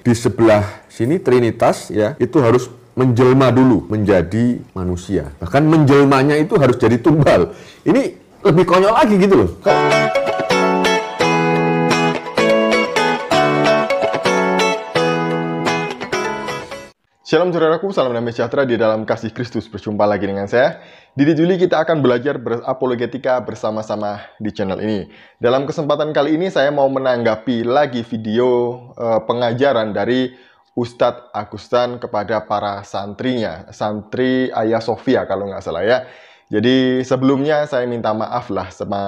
di sebelah sini Trinitas ya itu harus menjelma dulu menjadi manusia bahkan menjelmanya itu harus jadi tumbal ini lebih konyol lagi gitu loh Shalom saudaraku, salam damai sejahtera di dalam kasih Kristus. Berjumpa lagi dengan saya. Di Juli kita akan belajar berapologetika bersama-sama di channel ini. Dalam kesempatan kali ini saya mau menanggapi lagi video eh, pengajaran dari Ustadz Agustan kepada para santrinya, santri Ayah Sofia kalau nggak salah ya. Jadi sebelumnya saya minta maaf lah sama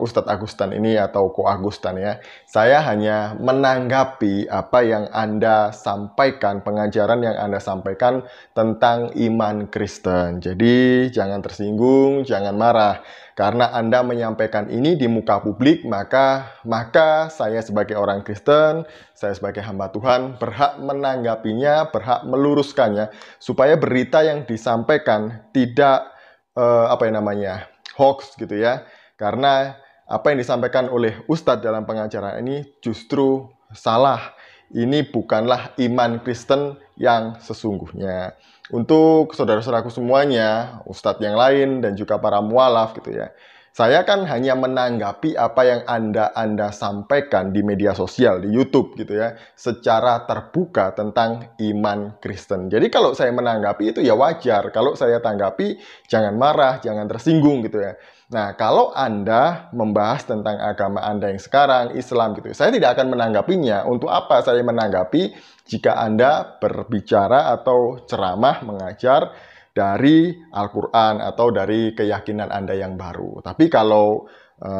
Ustadz Agustan ini atau Ko Agustan ya. Saya hanya menanggapi apa yang Anda sampaikan, pengajaran yang Anda sampaikan tentang iman Kristen. Jadi jangan tersinggung, jangan marah. Karena Anda menyampaikan ini di muka publik, maka maka saya sebagai orang Kristen, saya sebagai hamba Tuhan berhak menanggapinya, berhak meluruskannya supaya berita yang disampaikan tidak uh, apa yang namanya hoax gitu ya karena apa yang disampaikan oleh Ustadz dalam pengajaran ini justru salah ini bukanlah iman Kristen yang sesungguhnya untuk saudara-saudaraku semuanya Ustadz yang lain dan juga para mualaf gitu ya saya kan hanya menanggapi apa yang Anda Anda sampaikan di media sosial, di YouTube gitu ya, secara terbuka tentang iman Kristen. Jadi kalau saya menanggapi itu ya wajar. Kalau saya tanggapi jangan marah, jangan tersinggung gitu ya. Nah, kalau Anda membahas tentang agama Anda yang sekarang, Islam gitu, saya tidak akan menanggapinya. Untuk apa saya menanggapi jika Anda berbicara atau ceramah mengajar dari Al-Quran atau dari keyakinan Anda yang baru. Tapi kalau e,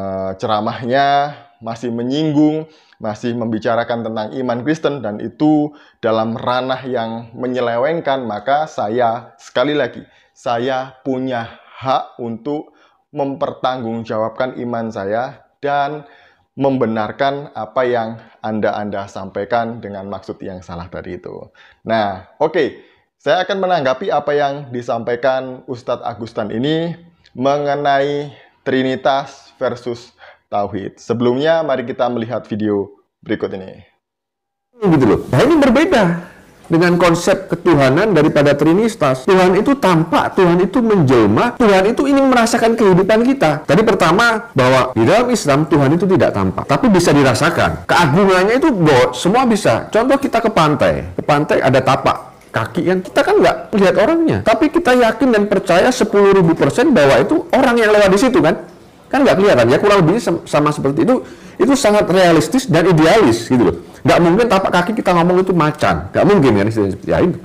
ceramahnya masih menyinggung, masih membicarakan tentang iman Kristen dan itu dalam ranah yang menyelewengkan, maka saya sekali lagi, saya punya hak untuk mempertanggungjawabkan iman saya dan membenarkan apa yang Anda-Anda sampaikan dengan maksud yang salah tadi itu. Nah, oke. Okay. Saya akan menanggapi apa yang disampaikan Ustadz Agustan ini mengenai Trinitas versus Tauhid. Sebelumnya, mari kita melihat video berikut ini. Gitu loh. Nah ini berbeda dengan konsep ketuhanan daripada Trinitas. Tuhan itu tampak, Tuhan itu menjelma, Tuhan itu ingin merasakan kehidupan kita. Tadi pertama bahwa di dalam Islam Tuhan itu tidak tampak, tapi bisa dirasakan. Keagungannya itu bahwa semua bisa. Contoh kita ke pantai, ke pantai ada tapak, kaki yang kita kan nggak lihat orangnya tapi kita yakin dan percaya 10.000 bahwa itu orang yang lewat di situ kan kan nggak kelihatan ya kurang lebih sama seperti itu itu sangat realistis dan idealis gitu loh nggak mungkin tapak kaki kita ngomong itu macan nggak mungkin kan ya itu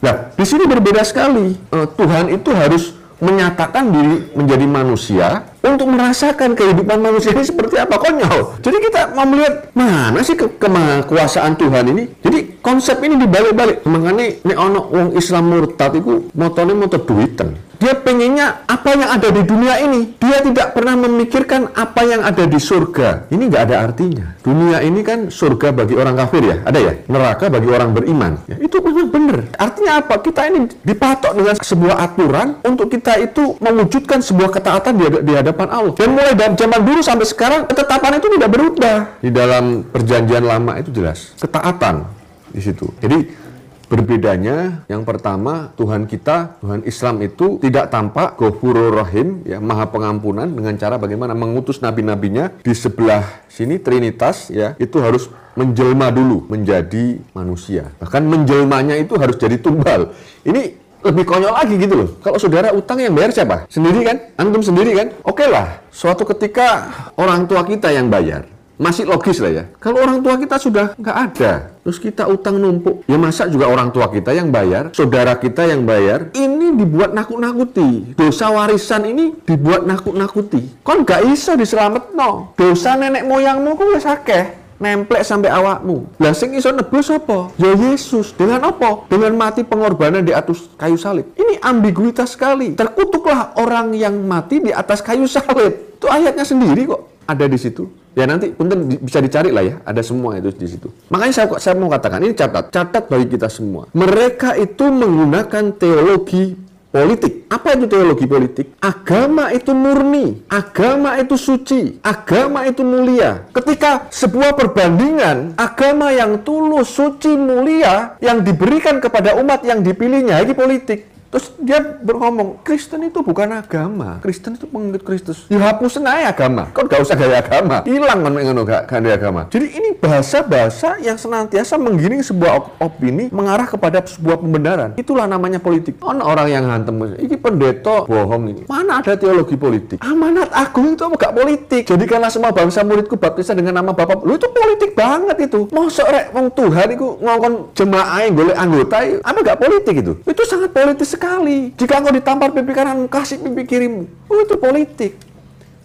nah di sini berbeda sekali eh, Tuhan itu harus menyatakan diri menjadi manusia untuk merasakan kehidupan manusia ini seperti apa konyol. Jadi kita mau melihat mana sih ke kemahakuasaan Tuhan ini. Jadi konsep ini dibalik-balik. mengenai ini ono wong Islam murtad itu motornya motor duitan. Dia pengennya apa yang ada di dunia ini. Dia tidak pernah memikirkan apa yang ada di surga. Ini nggak ada artinya. Dunia ini kan surga bagi orang kafir ya. Ada ya? Neraka bagi orang beriman. Ya, itu memang benar. Artinya apa? Kita ini dipatok dengan sebuah aturan untuk kita itu mewujudkan sebuah ketaatan di, di hadapan Allah. Dan mulai dari zaman dulu sampai sekarang ketetapan itu tidak berubah. Di dalam perjanjian lama itu jelas ketaatan di situ. Jadi Berbedanya yang pertama Tuhan kita, Tuhan Islam itu tidak tampak Ghafurur Rahim ya Maha Pengampunan dengan cara bagaimana mengutus nabi-nabinya di sebelah sini Trinitas ya itu harus menjelma dulu menjadi manusia. Bahkan menjelmanya itu harus jadi tumbal. Ini lebih konyol lagi gitu loh. Kalau saudara utang yang bayar siapa? Sendiri kan? Antum sendiri kan? Oke okay lah, suatu ketika orang tua kita yang bayar. Masih logis lah ya. Kalau orang tua kita sudah nggak ada, terus kita utang numpuk, ya masa juga orang tua kita yang bayar, saudara kita yang bayar, ini dibuat nakut-nakuti. Dosa warisan ini dibuat nakut-nakuti. Kon nggak bisa diselamatkan, no. Dosa nenek moyangmu kok gak akeh nemplek sampai awakmu. Lah sing iso nebus apa? Ya Yesus. Dengan apa? Dengan mati pengorbanan di atas kayu salib. Ini ambiguitas sekali. Terkutuklah orang yang mati di atas kayu salib. Itu ayatnya sendiri kok ada di situ. Ya nanti punten bisa dicari lah ya, ada semua itu di situ. Makanya saya saya mau katakan ini catat, catat bagi kita semua. Mereka itu menggunakan teologi politik. Apa itu teologi politik? Agama itu murni, agama itu suci, agama itu mulia. Ketika sebuah perbandingan agama yang tulus, suci, mulia yang diberikan kepada umat yang dipilihnya ini politik. Terus dia berngomong, Kristen itu bukan agama. Kristen itu pengikut Kristus. Dihapus ya, aja agama. Kau gak usah gaya agama. Hilang kan gak gaya agama. Jadi ini bahasa-bahasa yang senantiasa menggiring sebuah opini mengarah kepada sebuah pembenaran. Itulah namanya politik. On orang yang hantem, ini pendeta bohong ini. Mana ada teologi politik? Amanat agung itu gak politik. Jadi karena semua bangsa muridku baptisan dengan nama Bapak. Lu itu politik banget itu. Mosok rek wong Tuhan itu ngongkon jemaah boleh anggota apa gak politik itu? Itu sangat politis sekali sekali. Jika engkau ditampar pipi kanan kasih pipi kirimu. Oh, itu politik.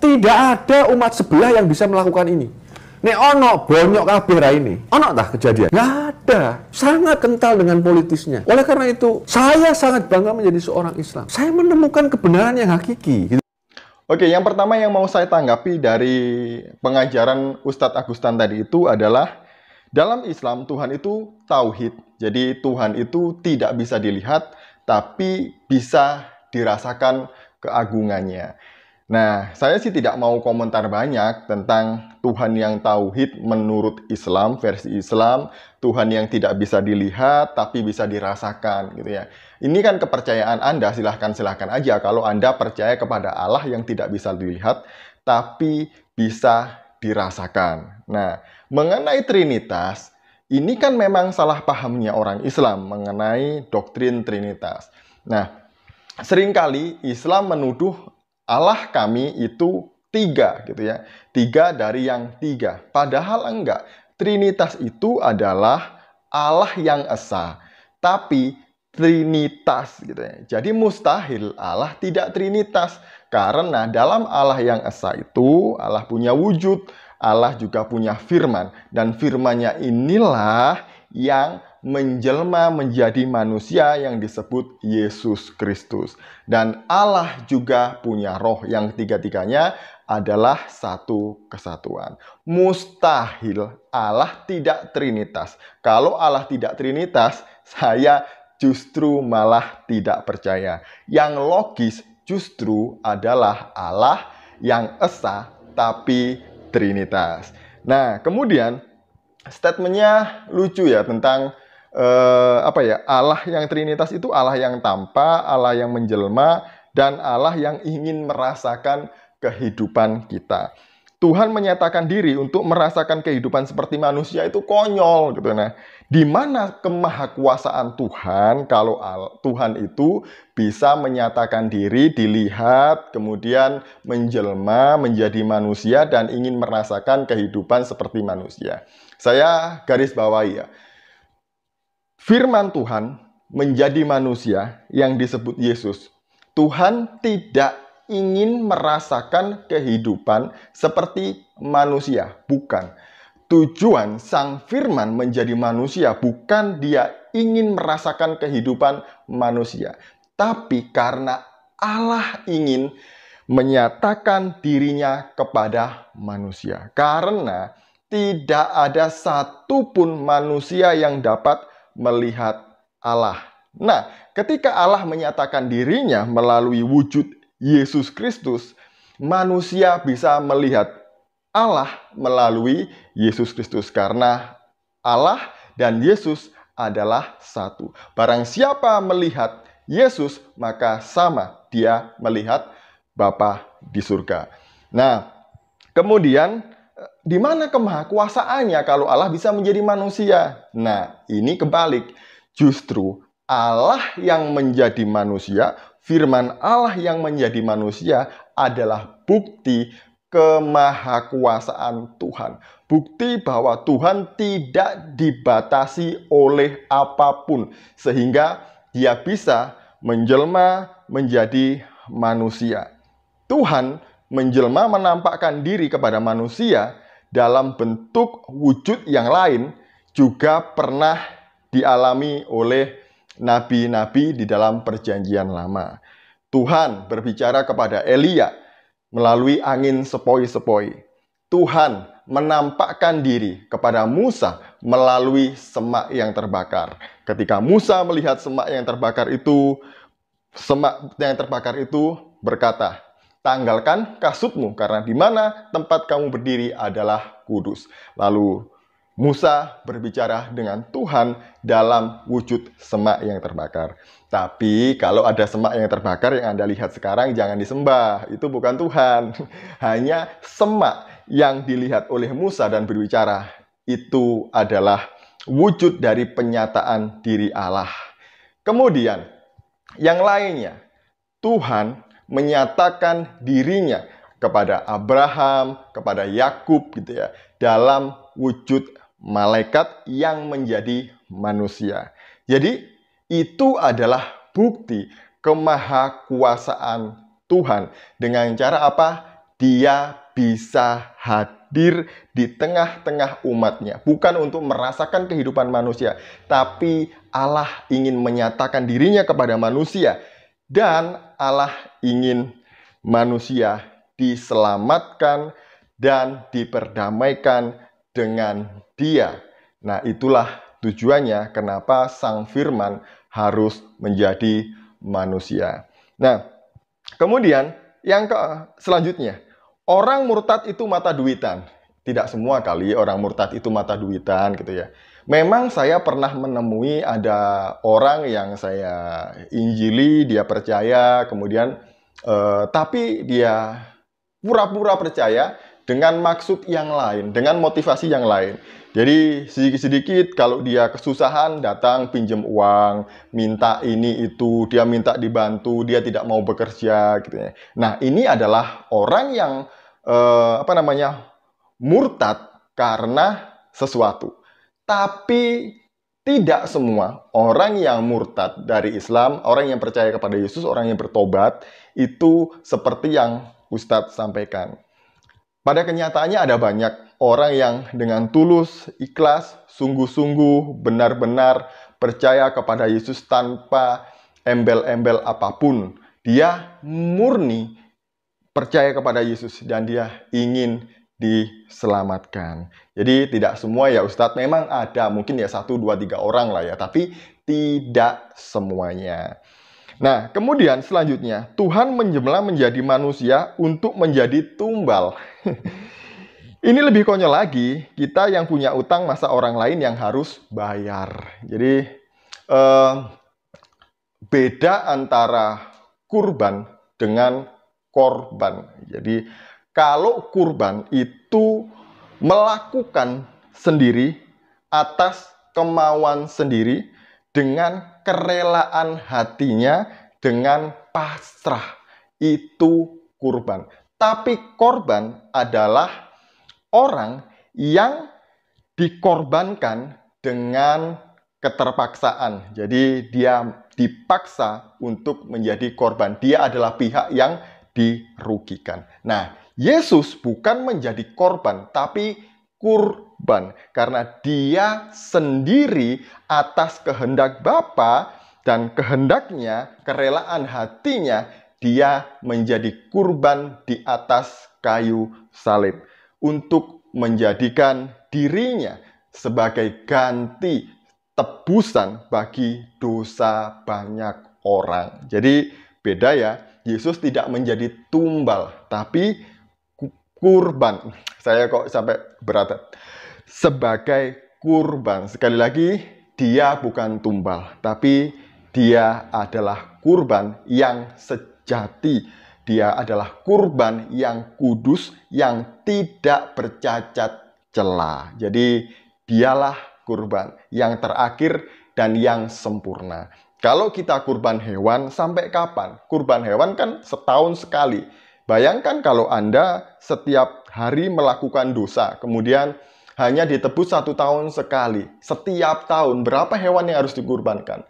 Tidak ada umat sebelah yang bisa melakukan ini. Nek ono bonyok kabeh ra ini. Ono tah kejadian? Nggak ada. Sangat kental dengan politisnya. Oleh karena itu, saya sangat bangga menjadi seorang Islam. Saya menemukan kebenaran yang hakiki. Gitu. Oke, yang pertama yang mau saya tanggapi dari pengajaran Ustadz Agustan tadi itu adalah dalam Islam Tuhan itu tauhid. Jadi Tuhan itu tidak bisa dilihat, tapi bisa dirasakan keagungannya. Nah, saya sih tidak mau komentar banyak tentang Tuhan yang tauhid menurut Islam, versi Islam, Tuhan yang tidak bisa dilihat tapi bisa dirasakan gitu ya. Ini kan kepercayaan Anda, silahkan-silahkan aja kalau Anda percaya kepada Allah yang tidak bisa dilihat tapi bisa dirasakan. Nah, mengenai Trinitas, ini kan memang salah pahamnya orang Islam mengenai doktrin Trinitas. Nah, seringkali Islam menuduh Allah kami itu tiga gitu ya. Tiga dari yang tiga. Padahal enggak. Trinitas itu adalah Allah yang esa. Tapi Trinitas gitu ya. Jadi mustahil Allah tidak Trinitas karena dalam Allah yang esa itu Allah punya wujud, Allah juga punya firman dan firmannya inilah yang menjelma menjadi manusia yang disebut Yesus Kristus. Dan Allah juga punya roh yang tiga-tiganya adalah satu kesatuan. Mustahil Allah tidak trinitas. Kalau Allah tidak trinitas, saya justru malah tidak percaya. Yang logis justru adalah Allah yang esa tapi Trinitas. Nah, kemudian statementnya lucu ya tentang eh, apa ya Allah yang Trinitas itu Allah yang tanpa, Allah yang menjelma, dan Allah yang ingin merasakan kehidupan kita. Tuhan menyatakan diri untuk merasakan kehidupan seperti manusia itu konyol gitu nah. Di mana kemahakuasaan Tuhan kalau Tuhan itu bisa menyatakan diri, dilihat, kemudian menjelma menjadi manusia dan ingin merasakan kehidupan seperti manusia. Saya garis bawahi ya. Firman Tuhan menjadi manusia yang disebut Yesus. Tuhan tidak ingin merasakan kehidupan seperti manusia, bukan. Tujuan sang firman menjadi manusia bukan dia ingin merasakan kehidupan manusia, tapi karena Allah ingin menyatakan dirinya kepada manusia. Karena tidak ada satupun manusia yang dapat melihat Allah. Nah, ketika Allah menyatakan dirinya melalui wujud Yesus Kristus, manusia bisa melihat Allah melalui Yesus Kristus karena Allah dan Yesus adalah satu. Barang siapa melihat Yesus, maka sama dia melihat Bapa di surga. Nah, kemudian di mana kemahakuasaannya kalau Allah bisa menjadi manusia? Nah, ini kebalik. Justru Allah yang menjadi manusia firman Allah yang menjadi manusia adalah bukti kemahakuasaan Tuhan. Bukti bahwa Tuhan tidak dibatasi oleh apapun sehingga dia bisa menjelma menjadi manusia. Tuhan menjelma menampakkan diri kepada manusia dalam bentuk wujud yang lain juga pernah dialami oleh nabi-nabi di dalam Perjanjian Lama. Tuhan berbicara kepada Elia melalui angin sepoi-sepoi. Tuhan menampakkan diri kepada Musa melalui semak yang terbakar. Ketika Musa melihat semak yang terbakar itu, semak yang terbakar itu berkata, "Tanggalkan kasutmu karena di mana tempat kamu berdiri adalah kudus." Lalu Musa berbicara dengan Tuhan dalam wujud semak yang terbakar. Tapi kalau ada semak yang terbakar yang Anda lihat sekarang jangan disembah, itu bukan Tuhan. Hanya semak yang dilihat oleh Musa dan berbicara itu adalah wujud dari penyataan diri Allah. Kemudian yang lainnya, Tuhan menyatakan dirinya kepada Abraham, kepada Yakub gitu ya, dalam wujud malaikat yang menjadi manusia. Jadi itu adalah bukti kemahakuasaan Tuhan. Dengan cara apa? Dia bisa hadir di tengah-tengah umatnya. Bukan untuk merasakan kehidupan manusia, tapi Allah ingin menyatakan dirinya kepada manusia. Dan Allah ingin manusia diselamatkan dan diperdamaikan dengan dia. Nah, itulah tujuannya kenapa sang firman harus menjadi manusia. Nah, kemudian yang ke selanjutnya, orang murtad itu mata duitan. Tidak semua kali orang murtad itu mata duitan gitu ya. Memang saya pernah menemui ada orang yang saya injili, dia percaya, kemudian eh, tapi dia pura-pura percaya dengan maksud yang lain, dengan motivasi yang lain. Jadi sedikit-sedikit kalau dia kesusahan datang pinjam uang, minta ini itu, dia minta dibantu, dia tidak mau bekerja gitu ya. Nah, ini adalah orang yang eh, apa namanya? murtad karena sesuatu. Tapi tidak semua orang yang murtad dari Islam, orang yang percaya kepada Yesus, orang yang bertobat itu seperti yang Ustadz sampaikan. Pada kenyataannya ada banyak orang yang dengan tulus, ikhlas, sungguh-sungguh, benar-benar percaya kepada Yesus tanpa embel-embel apapun. Dia murni percaya kepada Yesus dan dia ingin diselamatkan. Jadi tidak semua ya Ustadz, memang ada mungkin ya satu, dua, tiga orang lah ya, tapi tidak semuanya. Nah, kemudian selanjutnya, Tuhan menjemlah menjadi manusia untuk menjadi tumbal. Ini lebih konyol lagi, kita yang punya utang masa orang lain yang harus bayar. Jadi eh, beda antara kurban dengan korban. Jadi kalau kurban itu melakukan sendiri atas kemauan sendiri dengan kerelaan hatinya dengan pasrah itu kurban. Tapi korban adalah orang yang dikorbankan dengan keterpaksaan. Jadi dia dipaksa untuk menjadi korban. Dia adalah pihak yang dirugikan. Nah, Yesus bukan menjadi korban, tapi kurban karena dia sendiri atas kehendak Bapa dan kehendaknya, kerelaan hatinya, dia menjadi kurban di atas kayu salib untuk menjadikan dirinya sebagai ganti tebusan bagi dosa banyak orang. Jadi beda ya, Yesus tidak menjadi tumbal, tapi kurban. Saya kok sampai berat. Sebagai kurban. Sekali lagi, dia bukan tumbal, tapi dia adalah kurban yang sejati dia adalah kurban yang kudus, yang tidak bercacat celah. Jadi dialah kurban yang terakhir dan yang sempurna. Kalau kita kurban hewan, sampai kapan? Kurban hewan kan setahun sekali. Bayangkan kalau Anda setiap hari melakukan dosa, kemudian hanya ditebus satu tahun sekali. Setiap tahun, berapa hewan yang harus dikurbankan?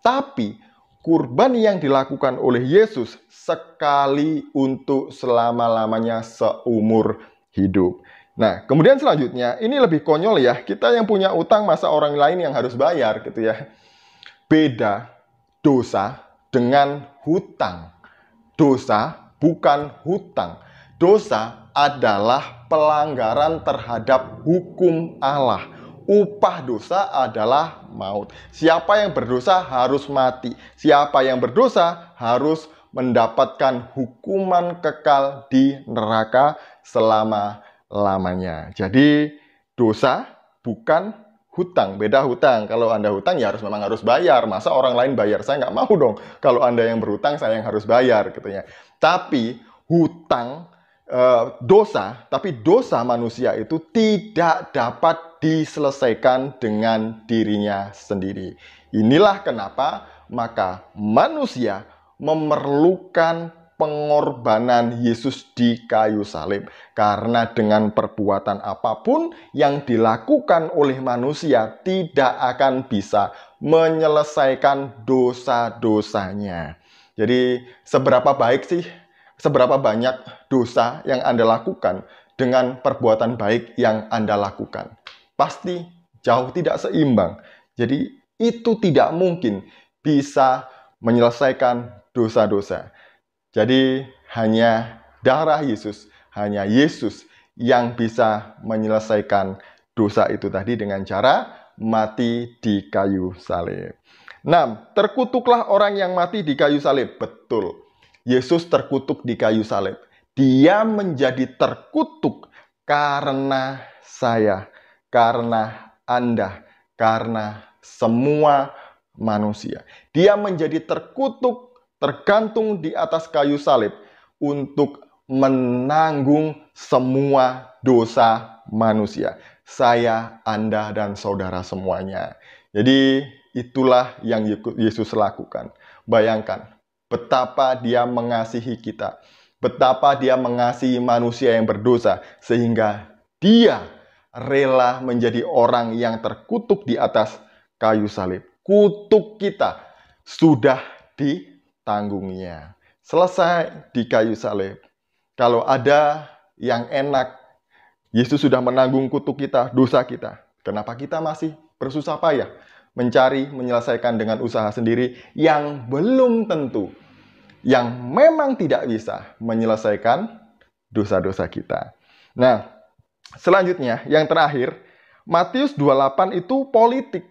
Tapi kurban yang dilakukan oleh Yesus sekali untuk selama-lamanya seumur hidup. Nah, kemudian selanjutnya, ini lebih konyol ya. Kita yang punya utang masa orang lain yang harus bayar gitu ya. Beda dosa dengan hutang. Dosa bukan hutang. Dosa adalah pelanggaran terhadap hukum Allah upah dosa adalah maut. Siapa yang berdosa harus mati. Siapa yang berdosa harus mendapatkan hukuman kekal di neraka selama-lamanya. Jadi dosa bukan hutang, beda hutang. Kalau Anda hutang ya harus memang harus bayar. Masa orang lain bayar? Saya nggak mau dong. Kalau Anda yang berhutang, saya yang harus bayar gitu ya. Tapi hutang eh, dosa, tapi dosa manusia itu tidak dapat diselesaikan dengan dirinya sendiri. Inilah kenapa maka manusia memerlukan pengorbanan Yesus di kayu salib. Karena dengan perbuatan apapun yang dilakukan oleh manusia tidak akan bisa menyelesaikan dosa-dosanya. Jadi seberapa baik sih, seberapa banyak dosa yang Anda lakukan dengan perbuatan baik yang Anda lakukan pasti jauh tidak seimbang. Jadi itu tidak mungkin bisa menyelesaikan dosa-dosa. Jadi hanya darah Yesus, hanya Yesus yang bisa menyelesaikan dosa itu tadi dengan cara mati di kayu salib. 6. Terkutuklah orang yang mati di kayu salib. Betul. Yesus terkutuk di kayu salib. Dia menjadi terkutuk karena saya karena Anda, karena semua manusia. Dia menjadi terkutuk, tergantung di atas kayu salib untuk menanggung semua dosa manusia. Saya, Anda, dan saudara semuanya. Jadi itulah yang Yesus lakukan. Bayangkan betapa dia mengasihi kita. Betapa dia mengasihi manusia yang berdosa. Sehingga dia rela menjadi orang yang terkutuk di atas kayu salib. Kutuk kita sudah ditanggungnya. Selesai di kayu salib. Kalau ada yang enak, Yesus sudah menanggung kutuk kita, dosa kita. Kenapa kita masih bersusah payah mencari, menyelesaikan dengan usaha sendiri yang belum tentu, yang memang tidak bisa menyelesaikan dosa-dosa kita. Nah, Selanjutnya, yang terakhir, Matius 28 itu politik.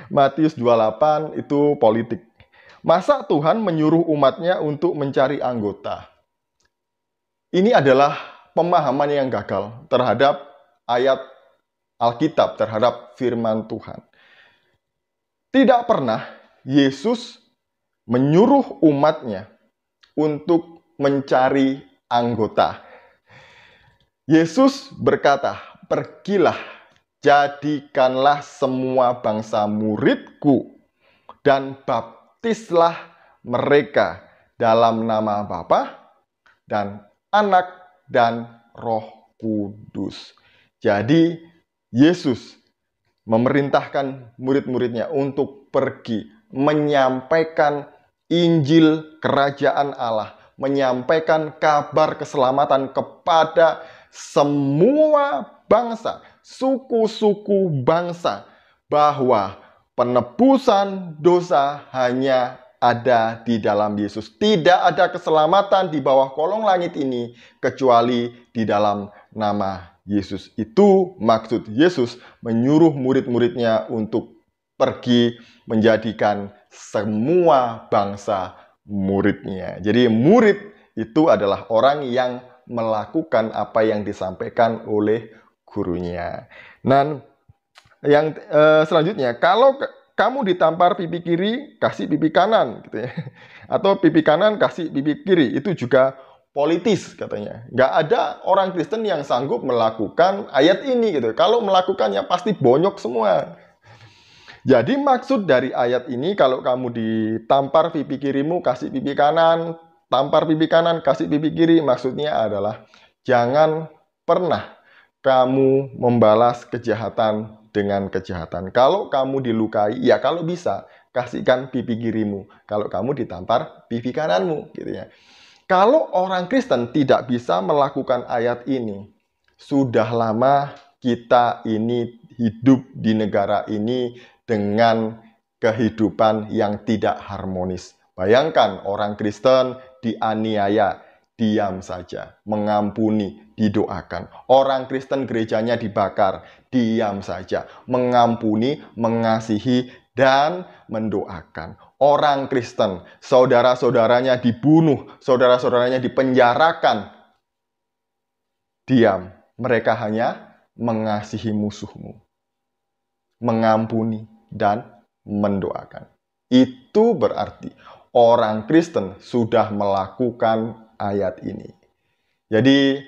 Matius 28 itu politik. Masa Tuhan menyuruh umatnya untuk mencari anggota? Ini adalah pemahaman yang gagal terhadap ayat Alkitab, terhadap firman Tuhan. Tidak pernah Yesus menyuruh umatnya untuk mencari anggota Yesus berkata, "Pergilah, jadikanlah semua bangsa muridku dan baptislah mereka dalam nama Bapa dan Anak dan Roh Kudus." Jadi Yesus memerintahkan murid-muridnya untuk pergi menyampaikan Injil kerajaan Allah, menyampaikan kabar keselamatan kepada semua bangsa, suku-suku bangsa, bahwa penebusan dosa hanya ada di dalam Yesus. Tidak ada keselamatan di bawah kolong langit ini kecuali di dalam nama Yesus. Itu maksud Yesus menyuruh murid-muridnya untuk pergi menjadikan semua bangsa muridnya. Jadi murid itu adalah orang yang melakukan apa yang disampaikan oleh gurunya. Dan yang e, selanjutnya, kalau kamu ditampar pipi kiri, kasih pipi kanan, gitu ya. Atau pipi kanan, kasih pipi kiri. Itu juga politis katanya. Nggak ada orang Kristen yang sanggup melakukan ayat ini gitu. Kalau melakukannya pasti bonyok semua. Jadi maksud dari ayat ini kalau kamu ditampar pipi kirimu kasih pipi kanan, Tampar pipi kanan, kasih pipi kiri maksudnya adalah jangan pernah kamu membalas kejahatan dengan kejahatan. Kalau kamu dilukai, ya kalau bisa kasihkan pipi kirimu. Kalau kamu ditampar, pipi kananmu gitu ya. Kalau orang Kristen tidak bisa melakukan ayat ini, sudah lama kita ini hidup di negara ini dengan kehidupan yang tidak harmonis. Bayangkan orang Kristen dianiaya, diam saja, mengampuni, didoakan. Orang Kristen gerejanya dibakar, diam saja, mengampuni, mengasihi, dan mendoakan. Orang Kristen, saudara-saudaranya dibunuh, saudara-saudaranya dipenjarakan, diam. Mereka hanya mengasihi musuhmu, mengampuni, dan mendoakan. Itu berarti orang Kristen sudah melakukan ayat ini. Jadi,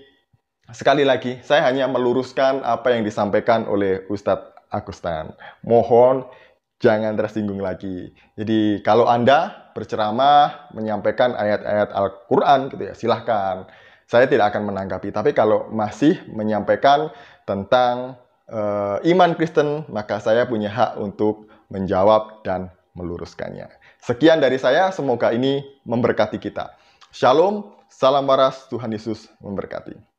sekali lagi, saya hanya meluruskan apa yang disampaikan oleh Ustadz Agustan. Mohon jangan tersinggung lagi. Jadi, kalau Anda berceramah, menyampaikan ayat-ayat Al-Quran, gitu ya, silahkan. Saya tidak akan menanggapi. Tapi kalau masih menyampaikan tentang e, iman Kristen, maka saya punya hak untuk menjawab dan meluruskannya. Sekian dari saya, semoga ini memberkati kita. Shalom, salam waras, Tuhan Yesus memberkati.